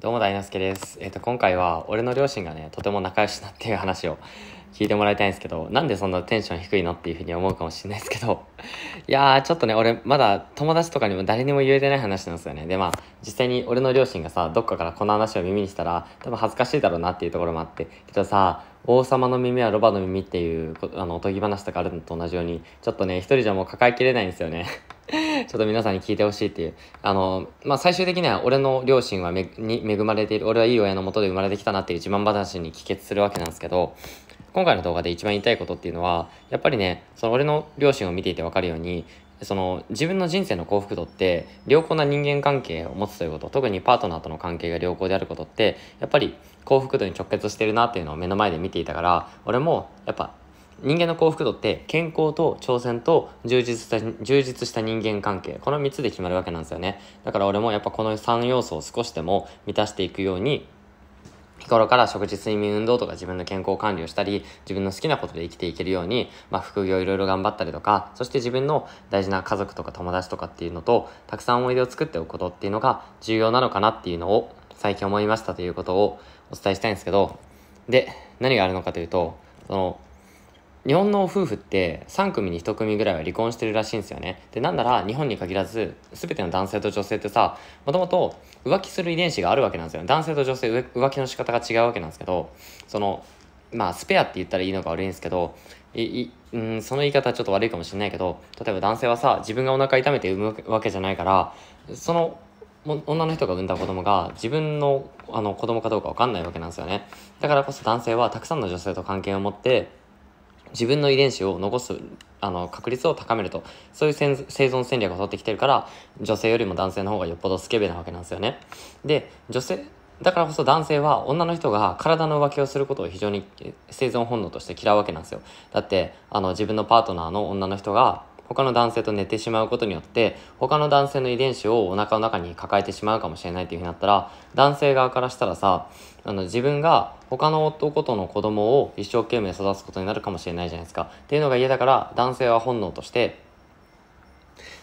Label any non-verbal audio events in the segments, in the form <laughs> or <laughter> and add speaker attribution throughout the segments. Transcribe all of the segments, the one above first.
Speaker 1: どうも大之助です。えっ、ー、と、今回は俺の両親がね、とても仲良しだっていう話を聞いてもらいたいんですけど、なんでそんなテンション低いのっていうふうに思うかもしれないですけど、いやー、ちょっとね、俺まだ友達とかにも誰にも言えてない話なんですよね。で、まあ、実際に俺の両親がさ、どっかからこの話を耳にしたら、多分恥ずかしいだろうなっていうところもあって、けどさ、王様の耳はロバの耳っていうあのおとぎ話とかあるのと同じように、ちょっとね、一人じゃもう抱えきれないんですよね。<laughs> ちょっと皆さんに聞いてほしいっていう。あの、まあ、最終的には俺の両親はめに恵まれている、俺はいい親のもとで生まれてきたなっていう自慢話に帰結するわけなんですけど、今回の動画で一番言いたいことっていうのは、やっぱりね、その俺の両親を見ていてわかるように、その自分の人生の幸福度って良好な人間関係を持つということ特にパートナーとの関係が良好であることってやっぱり幸福度に直結してるなっていうのを目の前で見ていたから俺もやっぱ人間の幸福度って健康と挑戦と充実した充実した人間関係この3つで決まるわけなんですよねだから俺もやっぱこの3要素を少しでも満たしていくように日頃から食事、睡眠、運動とか自分の健康管理をしたり、自分の好きなことで生きていけるように、まあ、副業いろいろ頑張ったりとか、そして自分の大事な家族とか友達とかっていうのと、たくさん思い出を作っておくことっていうのが重要なのかなっていうのを最近思いましたということをお伝えしたいんですけど、で、何があるのかというと、その、日本の夫婦って3組に1組ぐらいは離婚してるらしいんですよね。で、なんなら日本に限らず全ての男性と女性ってさ、もともと浮気する遺伝子があるわけなんですよ、ね。男性と女性浮気の仕方が違うわけなんですけど、その、まあスペアって言ったらいいのか悪いんですけど、いうん、その言い方はちょっと悪いかもしれないけど、例えば男性はさ、自分がお腹痛めて産むわけじゃないから、その女の人が産んだ子供が自分のあの子供かどうか分かんないわけなんですよねだからこそ男性はたくさんの女性と関係を持って自分の遺伝子を残すあの確率を高めるとそういう生存戦略を取ってきてるから女性よりも男性の方がよっぽどスケベなわけなんですよねで女性だからこそ男性は女の人が体の浮気をすることを非常に生存本能として嫌うわけなんですよだってあの自分のパートナーの女の人が他の男性と寝てしまうことによって他の男性の遺伝子をお腹の中に抱えてしまうかもしれないっていうふうになったら男性側からしたらさあの自分が他の男との子供を一生懸命育つことになるかもしれないじゃないですかっていうのが嫌だから男性は本能として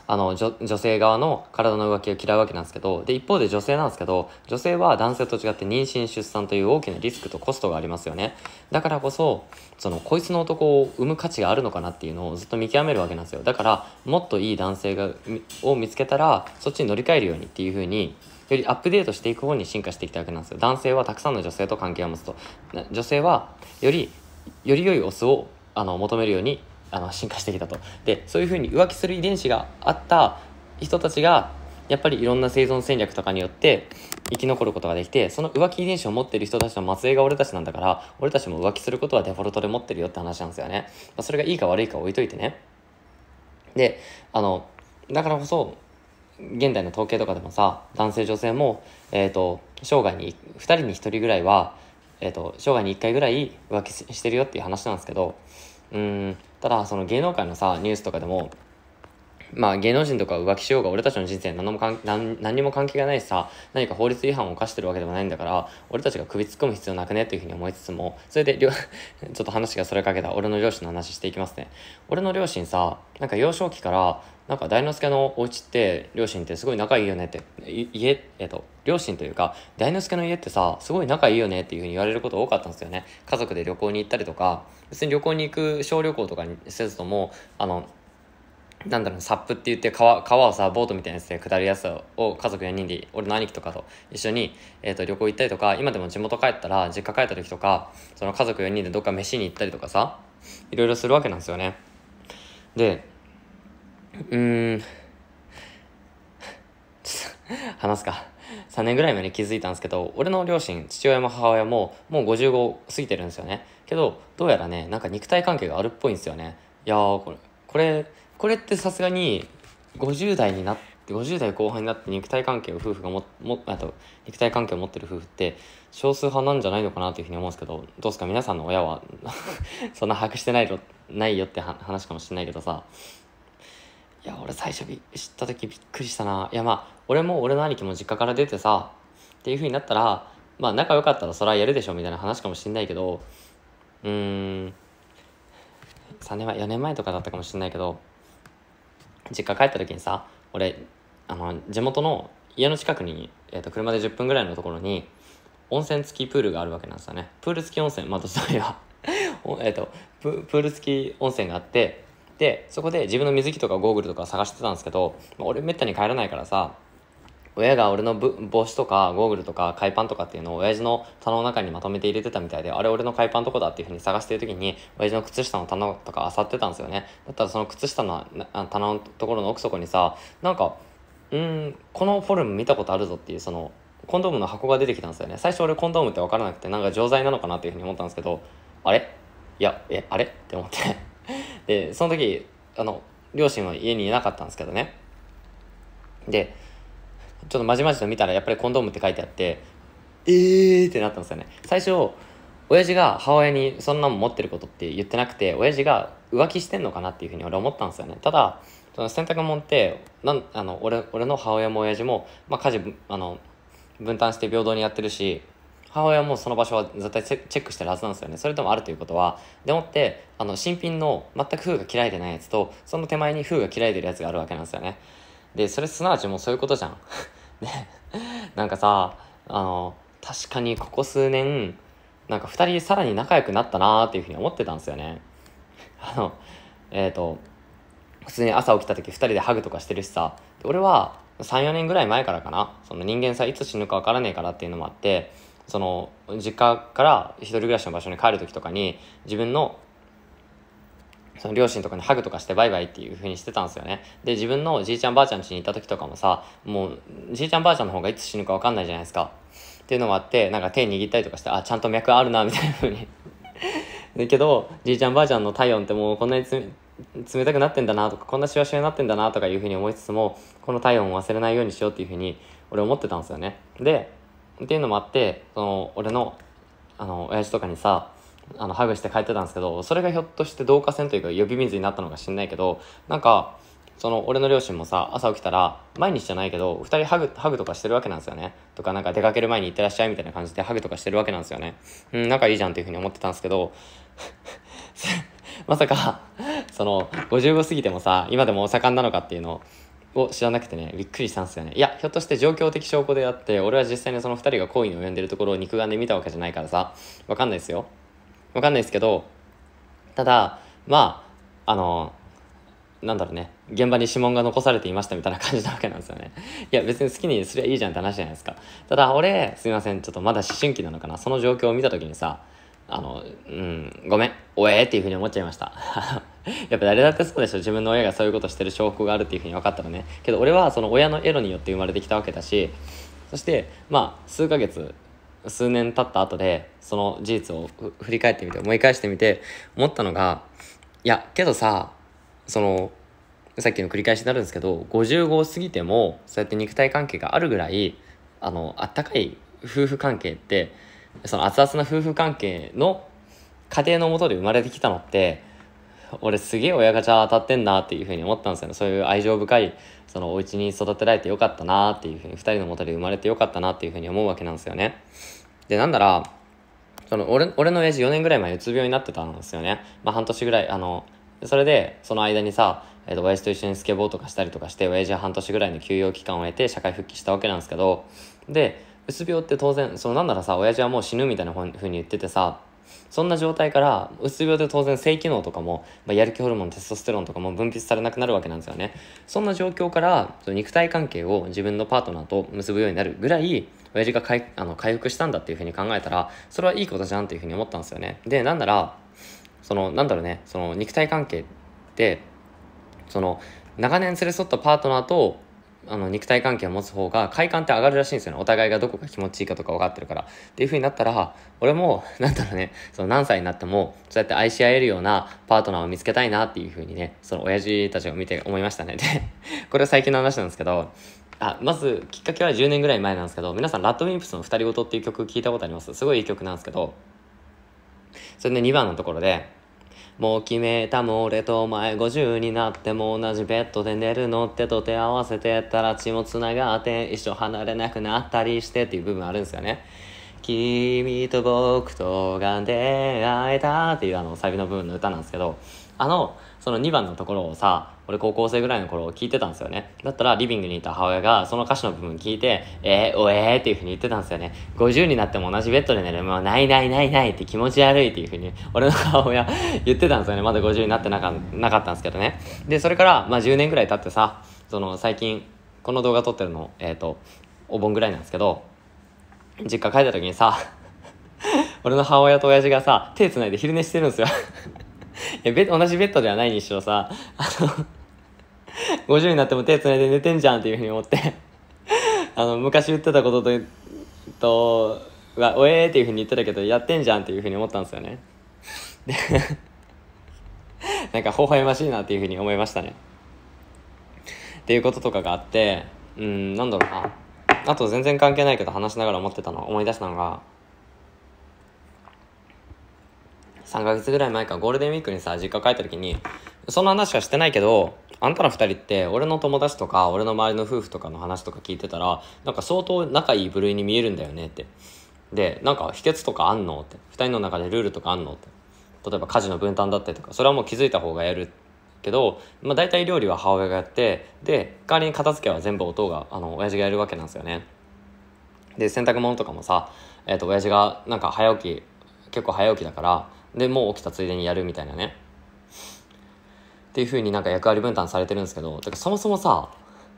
Speaker 1: あの女性側の体の浮気を嫌うわけなんですけどで一方で女性なんですけど女性は男性と違って妊娠出産という大きなリスクとコストがありますよねだからこそそのこいつの男を産む価値があるのかなっていうのをずっと見極めるわけなんですよだからもっといい男性がを見つけたらそっちに乗り換えるようにっていうふうによりアップデートしていく方に進化していったわけなんですよ男性はたくさんの女性と関係を持つと女性はよりより良いオスをあの求めるようにあの進化してきたとでそういうふうに浮気する遺伝子があった人たちがやっぱりいろんな生存戦略とかによって生き残ることができてその浮気遺伝子を持ってる人たちの末裔が俺たちなんだから俺たちも浮気することはデフォルトで持ってるよって話なんですよね、まあ、それがいいか悪いか置いといてねであのだからこそ現代の統計とかでもさ男性女性も、えーと、生涯に2人に1人ぐらいは、えーと生涯に1回ぐらい浮気してるよっていう話なんですけどうんただその芸能界のさニュースとかでもまあ芸能人とか浮気しようが俺たちの人生何もかん何何にも関係がないしさ何か法律違反を犯してるわけでもないんだから俺たちが首突っ込む必要なくねっていうふうに思いつつもそれで <laughs> ちょっと話がそれかけた俺の両親の話していきますね俺の両親さなんか幼少期からなんか大之助のお家って両親ってすごい仲いいよねって家えっと両親というか大之助の家ってさすごい仲いいよねっていう風に言われること多かったんですよね家族で旅行に行ったりとか別に旅行に行く小旅行とかにせずともあのなんだろうサップって言って川川をさボートみたいなやつで下るやつを家族4人で俺の兄貴とかと一緒に、えー、と旅行行ったりとか今でも地元帰ったら実家帰った時とかその家族4人でどっか飯に行ったりとかさいろいろするわけなんですよねでうーん <laughs> 話すか3年ぐらい前に気づいたんですけど俺の両親父親も母親ももう55過ぎてるんですよねけどどうやらねなんか肉体関係があるっぽいんですよねいやーこれこれこれってさすがに50代になって50代後半になって肉体関係を夫婦がももあと肉体関係を持ってる夫婦って少数派なんじゃないのかなというふうに思うんですけどどうですか皆さんの親は <laughs> そんな把握してないのないよって話かもしれないけどさいや俺最初知った時びっくりしたないやまあ俺も俺の兄貴も実家から出てさっていうふうになったらまあ仲良かったらそれはやるでしょみたいな話かもしんないけどうーん3年前4年前とかだったかもしれないけど実家帰った時にさ俺あの地元の家の近くに、えー、と車で10分ぐらいのところに温泉付きプールがあるわけなんですよねプール付き温泉まあ例 <laughs> えばえとプール付き温泉があってでそこで自分の水着とかゴーグルとか探してたんですけど、まあ、俺めったに帰らないからさ親が俺の帽子とかゴーグルとか海パンとかっていうのを親父の棚の中にまとめて入れてたみたいで、あれ俺の海パンとこだっていうふうに探してる時に、親父の靴下の棚とか漁ってたんですよね。だったらその靴下の棚のところの奥底にさ、なんか、うん、このフォルム見たことあるぞっていう、その、コンドームの箱が出てきたんですよね。最初俺コンドームって分からなくて、なんか錠剤なのかなっていうふうに思ったんですけど、あれいや、え、あれって思ってで、その時、あの、両親は家にいなかったんですけどね。で、ちょっとまじまじと見たらやっぱりコンドームって書いてあってえーってなったんですよね最初親父が母親にそんなもん持ってることって言ってなくて親父が浮気してんのかなっていうふうに俺思ったんですよねただその洗濯物ってなんあの俺俺の母親も親父も、まあ、家事あの分担して平等にやってるし母親もその場所は絶対チェックしてるはずなんですよねそれともあるということはでもってあの新品の全く封が切られてないやつとその手前に封が切られてるやつがあるわけなんですよねで、それすなわちもうそういうことじゃん。ね <laughs> なんかさ、あの、確かにここ数年、なんか2人さらに仲良くなったなーっていうふうに思ってたんですよね。あの、えっ、ー、と、普通に朝起きた時2人でハグとかしてるしさ、俺は34年ぐらい前からかなその人間さいつ死ぬかわからねえからっていうのもあってその実家から一人暮らしの場所に帰る時とかに自分のその両親とかにハグとかしてバイバイっていう風にしてたんですよね。で、自分のじいちゃんばあちゃん家に行った時とかもさ、もうじいちゃんばあちゃんの方がいつ死ぬか分かんないじゃないですか。っていうのもあって、なんか手握ったりとかして、あ、ちゃんと脈あるな、みたいな風に。だ <laughs> けど、じいちゃんばあちゃんの体温ってもうこんなに冷たくなってんだなとか、こんなしわしわになってんだなとかいう風に思いつつも、この体温を忘れないようにしようっていう風に俺思ってたんですよね。で、っていうのもあって、その、俺の、あの、親父とかにさ、あのハグして帰ってたんですけどそれがひょっとして導火線というか呼び水になったのか知んないけどなんかその俺の両親もさ朝起きたら毎日じゃないけど2人ハグハグとかしてるわけなんですよねとかなんか出かける前に行ってらっしゃいみたいな感じでハグとかしてるわけなんですよねうん仲いいじゃんっていうふうに思ってたんですけど <laughs> まさかその55過ぎてもさ今でもお盛んなのかっていうのを知らなくてねびっくりしたんですよねいやひょっとして状況的証拠であって俺は実際にその2人が好意に及んでるところを肉眼で見たわけじゃないからさわかんないですよわかんないですけど、ただ、まあ、あの、なんだろうね、現場に指紋が残されていましたみたいな感じなわけなんですよね。いや、別に好きにすりゃいいじゃんって話じゃないですか。ただ、俺、すみません、ちょっとまだ思春期なのかな、その状況を見た時にさ、あの、うん、ごめん、おえーっていうふうに思っちゃいました。<laughs> やっぱ誰だってそうでしょ自分の親がそういうことしてる証拠があるっていうふうに分かったらね。けど俺はその親のエロによって生まれてきたわけだし、そして、まあ、数ヶ月数年経った後でその事実を振り返ってみて思い返してみて思ったのがいやけどさそのさっきの繰り返しになるんですけど55を過ぎてもそうやって肉体関係があるぐらいあのあったかい夫婦関係ってその熱々な夫婦関係の家庭のもとで生まれてきたのって俺すげえ親ガチャ当たってんなっていうふうに思ったんですよねそういう愛情深いそのお家に育てられてよかったなっていうふうに2人のもとで生まれてよかったなっていうふうに思うわけなんですよねでなんならその俺俺の親父4年ぐらい前うつ病になってたんですよね、まあ、半年ぐらいあのそれでその間にさ、えー、と親父と一緒にスケボーとかしたりとかして親父は半年ぐらいの休養期間を得て社会復帰したわけなんですけどでうつ病って当然そのなんならさ親父はもう死ぬみたいなふうに言っててさそんな状態からうつ病で当然性機能とかも、まあ、やる気ホルモンテストステロンとかも分泌されなくなるわけなんですよねそんな状況から肉体関係を自分のパートナーと結ぶようになるぐらい親父がかいあの回復したんだっていうふうに考えたらそれはいいことじゃんっていうふうに思ったんですよねでなんならそのなんだろうねその肉体関係ってその長年連れ添ったパートナーとあの肉体関係を持つ方が快感って上がるらしいんですよねお互いがどこが気持ちいいかとか分かってるからっていう風になったら俺も <laughs> なんだろうねその何歳になってもそうやって愛し合えるようなパートナーを見つけたいなっていう風にねその親父たちを見て思いましたねで <laughs> これは最近の話なんですけどあまずきっかけは10年ぐらい前なんですけど皆さん「ラッドウィンプスの人りとっていう曲聞いたことありますすごいいい曲なんですけどそれで2番のところでもう決めたも俺とお前50になっても同じベッドで寝るのってと手合わせてったら血も繋がって一生離れなくなったりしてっていう部分あるんですよね君と僕とが出会えたっていうあのサビの部分の歌なんですけどあのその2番のところをさ、俺高校生ぐらいの頃聞いてたんですよね。だったらリビングにいた母親がその歌詞の部分聞いて、えー、おえーっていう風に言ってたんですよね。50になっても同じベッドで寝る、もうないないないないって気持ち悪いっていう風に俺の母親 <laughs> 言ってたんですよね。まだ50になってなかなかったんですけどね。で、それから、まあ10年ぐらい経ってさ、その最近、この動画撮ってるの、えっ、ー、と、お盆ぐらいなんですけど、実家帰った時にさ、<laughs> 俺の母親と親父がさ、手繋いで昼寝してるんですよえ、ベ同じベッドではないにしろさ、あの、50になっても手繋いで寝てんじゃんっていうふうに思って、あの、昔言ってたことと、と、は、おえーっていうふうに言ってたけど、やってんじゃんっていうふうに思ったんですよね。で、なんか微笑ましいなっていうふうに思いましたね。っていうこととかがあって、うん、なんだろうな。あと全然関係ないけど話しながら思ってたの、思い出したのが、3ヶ月ぐらい前かゴールデンウィークにさ実家帰った時にそんな話はしてないけどあんたら2人って俺の友達とか俺の周りの夫婦とかの話とか聞いてたらなんか相当仲いい部類に見えるんだよねってでなんか秘訣とかあんのって2人の中でルールとかあんのって例えば家事の分担だったりとかそれはもう気づいた方がやるけど、まあ、大体料理は母親がやってで代わりに片付けは全部お父があの親父がやるわけなんですよねで洗濯物とかもさ、えー、と親父がなんか早起き結構早起きだからでもう起きたついでにやるみたいなねっていう風になんか役割分担されてるんですけどだからそもそもさ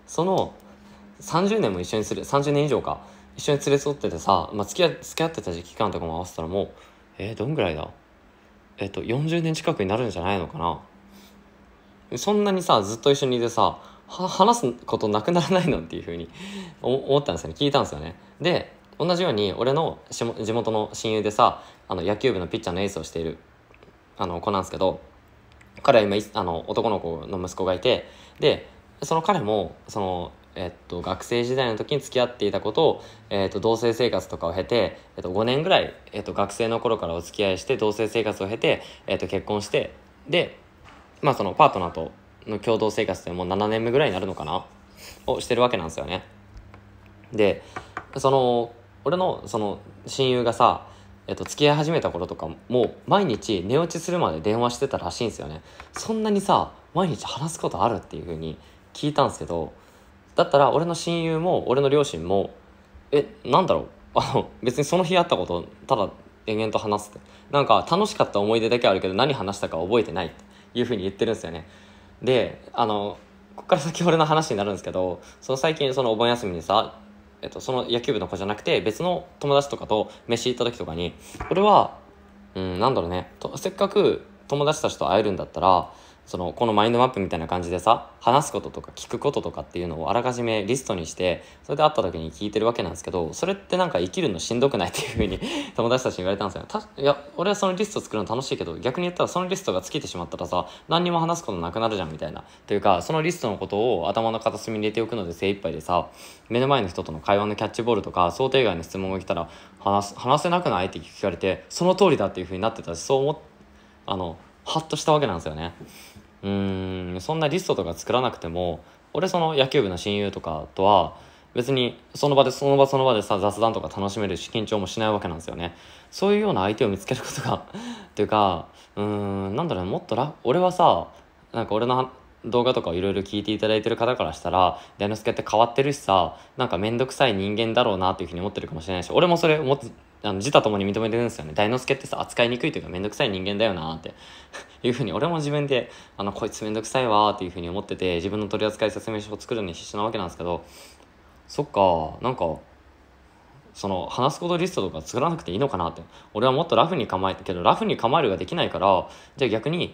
Speaker 1: その30年も一緒にする30年以上か一緒に連れ添っててさ、まあ、付き合付き合ってた期間とかも合わせたらもうえー、どんぐらいだえっ、ー、と40年近くになるんじゃないのかなそんなにさずっと一緒にいてさ話すことなくならないのっていうふうに思ったんですよね聞いたんですよねで同じように俺の地元の親友でさあの野球部のピッチャーのエースをしているあの子なんですけど彼は今あの男の子の息子がいてでその彼もその、えっと、学生時代の時に付き合っていたことを、えっと、同性生活とかを経て、えっと、5年ぐらい、えっと、学生の頃からお付き合いして同性生活を経て、えっと、結婚してで、まあ、そのパートナーとの共同生活ってもう7年目ぐらいになるのかなをしてるわけなんですよね。でその俺のその親友がさえっと、付き合い始めた頃とかもう毎日寝落ちするまで電話してたらしいんですよねそんなにさ毎日話すことあるっていうふうに聞いたんですけどだったら俺の親友も俺の両親もえなんだろう <laughs> あの別にその日会ったことただ延々と話すってなんか楽しかった思い出だけあるけど何話したか覚えてないっていうふうに言ってるんですよねであのこっから先俺の話になるんですけどその最近そのお盆休みにさえっと、その野球部の子じゃなくて別の友達とかと飯行った時とかに俺は、うん、なんだろうねせっかく友達たちと会えるんだったらそのこのマインドマップみたいな感じでさ話すこととか聞くこととかっていうのをあらかじめリストにしてそれで会った時に聞いてるわけなんですけどそれってなんか生きるのしんどくないっていうふうに <laughs> 友達たちに言われたんですよたいや俺はそのリスト作るの楽しいけど逆に言ったらそのリストが尽きてしまったらさ何にも話すことなくなるじゃんみたいなというかそのリストのことを頭の片隅に入れておくので精一杯でさ目の前の人との会話のキャッチボールとか想定外の質問が来たら話話せなくないって聞かれてその通りだっていうふうになってたしそう思っあのハッとしたわけなんですよねうんそんなリストとか作らなくても俺その野球部の親友とかとは別にその場でその場その場でさ雑談とか楽しめるし緊張もしないわけなんですよねそういうような相手を見つけることがっていうかうんなんだろうもっとな俺はさなんか俺の動画とかをいろいろ聞いていただいてる方からしたら、大之助って変わってるしさ、なんかめんどくさい人間だろうなっていうふうに思ってるかもしれないし、俺もそれ思って、あの自他ともに認めてるんですよね。大之助ってさ、扱いにくいというかめんどくさい人間だよなって <laughs> いうふうに、俺も自分で、あの、こいつめんどくさいわっていうふうに思ってて、自分の取り扱い説明書を作るのに必死なわけなんですけど、そっか、なんか、その話すことリストとか作らなくていいのかなって俺はもっとラフに構えてけどラフに構えるができないからじゃあ逆に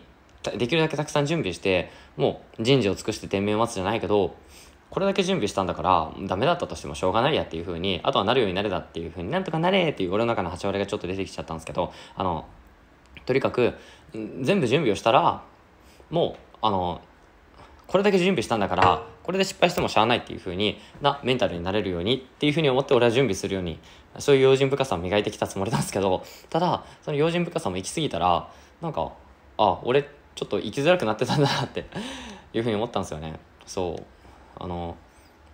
Speaker 1: できるだけたくさん準備して、もう人事を尽くして天命を待つじゃないけど、これだけ準備したんだからダメだったとしてもしょうがないやっていうふうにあとはなるようになれだっていうふうになんとかなれっていう俺の中の8割がちょっと出てきちゃったんですけどあのとにかく全部準備をしたらもうあのこれだけ準備したんだからこれで失敗してもしゃあないっていうふうになメンタルになれるようにっていうふうに思って俺は準備するようにそういう用心深さを磨いてきたつもりなんですけどただその用心深さも行き過ぎたらなんかあ俺ってちょっと生きづらくなってたんだなって <laughs> いうふうに思ったんですよねそうあの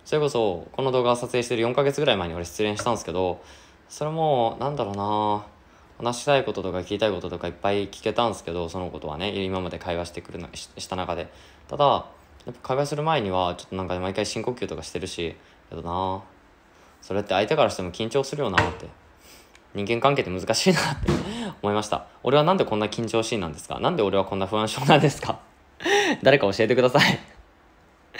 Speaker 1: それこそこの動画を撮影してる4ヶ月ぐらい前に俺失恋したんですけどそれもなんだろうな話したいこととか聞きたいこととかいっぱい聞けたんですけどそのことはね今まで会話してくるしした中でただやっぱ会話する前にはちょっとなんか毎回深呼吸とかしてるしやだなそれって相手からしても緊張するよなって人間関係って難しいなって思いました <laughs> 俺はなんでこんな緊張しいなんですかなんで俺はこんな不安症なんですか <laughs> 誰か教えてください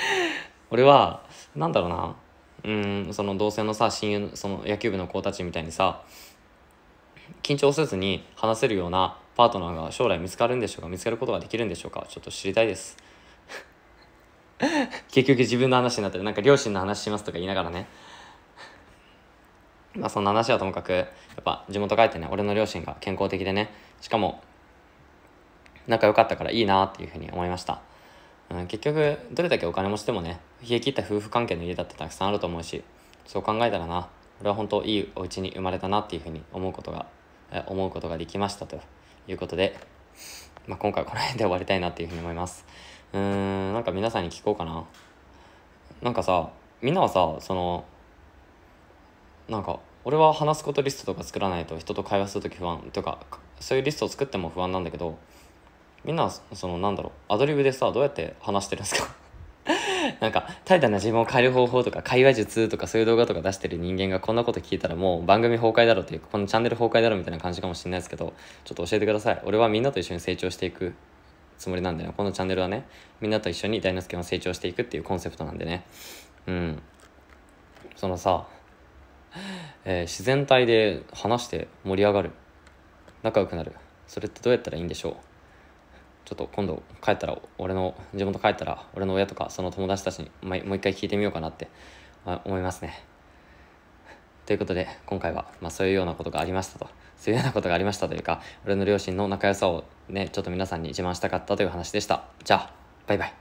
Speaker 1: <laughs> 俺はなんだろうなうんその同性のさ親友その野球部の子たちみたいにさ緊張せずに話せるようなパートナーが将来見つかるんでしょうか見つかることができるんでしょうかちょっと知りたいです結局自分の話になったらなんか両親の話しますとか言いながらねまあ、そんな話はともかくやっぱ地元帰ってね俺の両親が健康的でねしかも仲良かったからいいなっていうふうに思いました、うん、結局どれだけお金持ちでもね冷え切った夫婦関係の家だってたくさんあると思うしそう考えたらな俺は本当いいお家に生まれたなっていうふうに思うことが思うことができましたということで、まあ、今回この辺で終わりたいなっていうふうに思いますうーんなんか皆さんに聞こうかななんかさみんなはさそのなんか俺は話すことリストとか作らないと人と会話する時不安とかそういうリストを作っても不安なんだけどみんなそのなんだろうアドリブでさどうやって話してるんですか <laughs> なんか怠惰な自分を変える方法とか会話術とかそういう動画とか出してる人間がこんなこと聞いたらもう番組崩壊だろっていうかこのチャンネル崩壊だろみたいな感じかもしれないですけどちょっと教えてください俺はみんなと一緒に成長していくつもりなんでねこのチャンネルはねみんなと一緒に大之助を成長していくっていうコンセプトなんでねうんそのさえー、自然体で話して盛り上がる仲良くなるそれってどうやったらいいんでしょうちょっと今度帰ったら俺の地元帰ったら俺の親とかその友達たちにもう一回聞いてみようかなって思いますね。ということで今回は、まあ、そういうようなことがありましたとそういうようなことがありましたというか俺の両親の仲良さをねちょっと皆さんに自慢したかったという話でした。じゃあバイバイ。